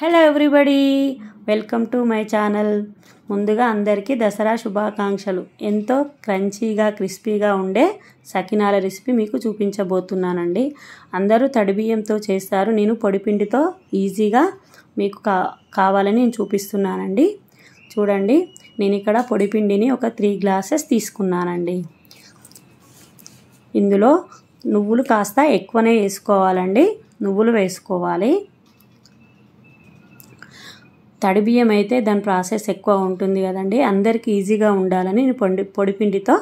hello everybody welcome to my channel ముందుగా అందరికీ దసరా శుభాకాంక్షలు ఎంతో క్రంచీగా క్రిస్పీగా ఉండే సకినాల రెసిపీ మీకు చూపించబోతున్నానండి అందరూ తడిబియ్యంతో చేస్తారు నేను పొడిపిండితో ఈజీగా మీకు కా కావాలని నేను చూపిస్తున్నానండి చూడండి నేను ఇక్కడ పొడిపిండిని ఒక త్రీ గ్లాసెస్ తీసుకున్నానండి ఇందులో నువ్వులు కాస్త ఎక్కువనే వేసుకోవాలండి నువ్వులు వేసుకోవాలి తడి బియ్యం అయితే దాని ప్రాసెస్ ఎక్కువ ఉంటుంది కదండి అందరికీ ఈజీగా ఉండాలని నేను పొడి పొడిపిండితో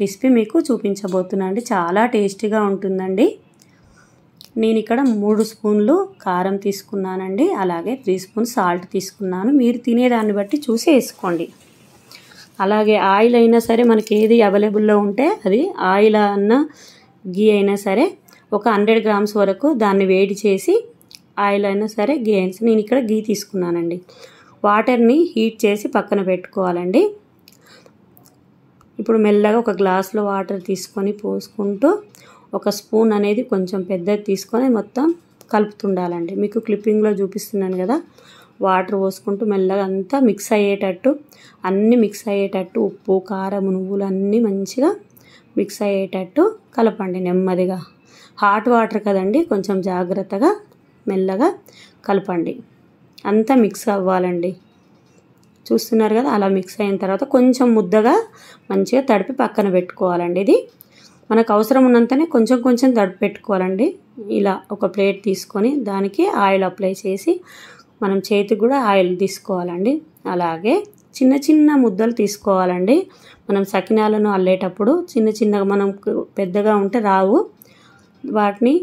రెసిపీ మీకు చూపించబోతున్నాను అండి చాలా టేస్టీగా ఉంటుందండి నేను ఇక్కడ మూడు స్పూన్లు కారం తీసుకున్నానండి అలాగే త్రీ స్పూన్ సాల్ట్ తీసుకున్నాను మీరు తినేదాన్ని బట్టి చూసి వేసుకోండి అలాగే ఆయిల్ అయినా సరే మనకి ఏది అవైలబుల్లో ఉంటే అది ఆయిల్ అన్న గీ అయినా సరే ఒక హండ్రెడ్ గ్రామ్స్ వరకు దాన్ని వేడి చేసి ఆయిల్ అయినా సరే గీ నేను ఇక్కడ గీ తీసుకున్నానండి వాటర్ని హీట్ చేసి పక్కన పెట్టుకోవాలండి ఇప్పుడు మెల్లగా ఒక గ్లాస్లో వాటర్ తీసుకొని పోసుకుంటూ ఒక స్పూన్ అనేది కొంచెం పెద్దది తీసుకొని మొత్తం కలుపుతుండాలండి మీకు క్లిప్పింగ్లో చూపిస్తున్నాను కదా వాటర్ పోసుకుంటూ మెల్లగా అంతా మిక్స్ అయ్యేటట్టు అన్నీ మిక్స్ అయ్యేటట్టు ఉప్పు కారం నువ్వులు అన్నీ మంచిగా మిక్స్ అయ్యేటట్టు కలపండి నెమ్మదిగా హాట్ వాటర్ కదండి కొంచెం జాగ్రత్తగా మెల్లగా కలపండి అంతా మిక్స్ అవ్వాలండి చూస్తున్నారు కదా అలా మిక్స్ అయిన తర్వాత కొంచెం ముద్దగా మంచిగా తడిపి పక్కన పెట్టుకోవాలండి ఇది మనకు అవసరం ఉన్నంతనే కొంచెం కొంచెం తడిపి పెట్టుకోవాలండి ఇలా ఒక ప్లేట్ తీసుకొని దానికి ఆయిల్ అప్లై చేసి మనం చేతికి కూడా ఆయిల్ తీసుకోవాలండి అలాగే చిన్న చిన్న ముద్దలు తీసుకోవాలండి మనం సకినాలను అల్లేటప్పుడు చిన్న చిన్నగా మనం పెద్దగా ఉంటే రావు వాటిని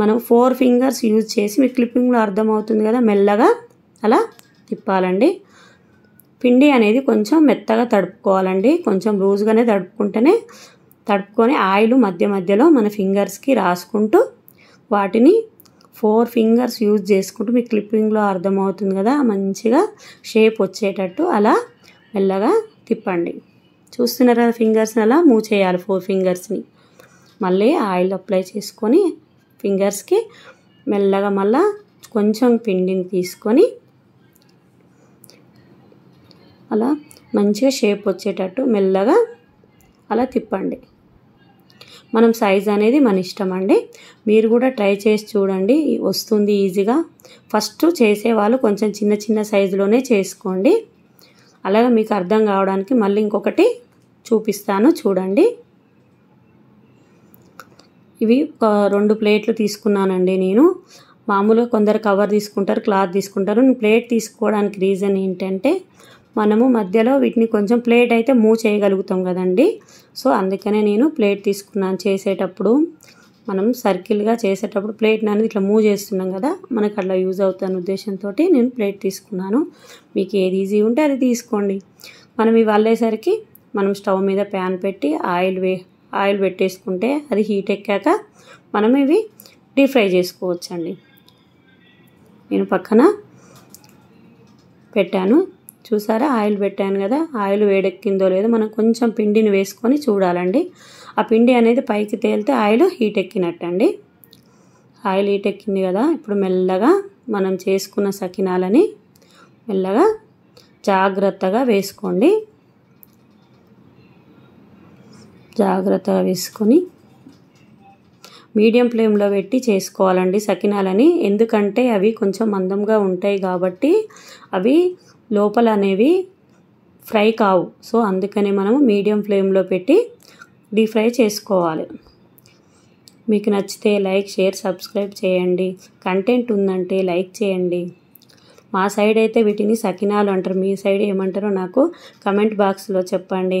మనం ఫోర్ ఫింగర్స్ యూజ్ చేసి మీకు క్లిప్పింగ్లో అర్థమవుతుంది కదా మెల్లగా అలా తిప్పాలండి పిండి అనేది కొంచెం మెత్తగా తడుపుకోవాలండి కొంచెం లూజ్గానే తడుపుకుంటేనే తడుపుకొని ఆయిల్ మధ్య మధ్యలో మన ఫింగర్స్కి రాసుకుంటూ వాటిని ఫోర్ ఫింగర్స్ యూజ్ చేసుకుంటూ మీకు క్లిప్పింగ్లో అర్థమవుతుంది కదా మంచిగా షేప్ వచ్చేటట్టు అలా మెల్లగా తిప్పండి కదా ఫింగర్స్ని అలా మూవ్ చేయాలి ఫోర్ ఫింగర్స్ని మళ్ళీ ఆయిల్ అప్లై చేసుకొని ఫింగర్స్కి మెల్లగా మళ్ళా కొంచెం పిండిని తీసుకొని అలా మంచిగా షేప్ వచ్చేటట్టు మెల్లగా అలా తిప్పండి మనం సైజ్ అనేది మన ఇష్టం అండి మీరు కూడా ట్రై చేసి చూడండి వస్తుంది ఈజీగా ఫస్ట్ చేసేవాళ్ళు కొంచెం చిన్న చిన్న సైజులోనే చేసుకోండి అలాగే మీకు అర్థం కావడానికి మళ్ళీ ఇంకొకటి చూపిస్తాను చూడండి ఇవి ఒక రెండు ప్లేట్లు తీసుకున్నానండి నేను మామూలుగా కొందరు కవర్ తీసుకుంటారు క్లాత్ తీసుకుంటారు ప్లేట్ తీసుకోవడానికి రీజన్ ఏంటంటే మనము మధ్యలో వీటిని కొంచెం ప్లేట్ అయితే మూవ్ చేయగలుగుతాం కదండి సో అందుకనే నేను ప్లేట్ తీసుకున్నాను చేసేటప్పుడు మనం సర్కిల్గా చేసేటప్పుడు ప్లేట్ అనేది ఇట్లా మూవ్ చేస్తున్నాం కదా మనకు అట్లా యూజ్ అవుతాను ఉద్దేశంతో నేను ప్లేట్ తీసుకున్నాను మీకు ఏది ఈజీ ఉంటే అది తీసుకోండి మనం ఇవి వల్లేసరికి మనం స్టవ్ మీద ప్యాన్ పెట్టి ఆయిల్ వే ఆయిల్ పెట్టేసుకుంటే అది హీట్ ఎక్కాక మనం ఇవి డీప్ ఫ్రై చేసుకోవచ్చండి నేను పక్కన పెట్టాను చూసారా ఆయిల్ పెట్టాను కదా ఆయిల్ వేడెక్కిందో లేదో మనం కొంచెం పిండిని వేసుకొని చూడాలండి ఆ పిండి అనేది పైకి తేలితే ఆయిల్ హీట్ ఎక్కినట్టండి ఆయిల్ హీట్ ఎక్కింది కదా ఇప్పుడు మెల్లగా మనం చేసుకున్న సకినాలని మెల్లగా జాగ్రత్తగా వేసుకోండి జాగ్రత్తగా వేసుకొని మీడియం ఫ్లేమ్లో పెట్టి చేసుకోవాలండి సకినాలని ఎందుకంటే అవి కొంచెం మందంగా ఉంటాయి కాబట్టి అవి లోపల అనేవి ఫ్రై కావు సో అందుకని మనము మీడియం ఫ్లేమ్లో పెట్టి డీప్ ఫ్రై చేసుకోవాలి మీకు నచ్చితే లైక్ షేర్ సబ్స్క్రైబ్ చేయండి కంటెంట్ ఉందంటే లైక్ చేయండి మా సైడ్ అయితే వీటిని సకినాలు అంటారు మీ సైడ్ ఏమంటారో నాకు కమెంట్ బాక్స్లో చెప్పండి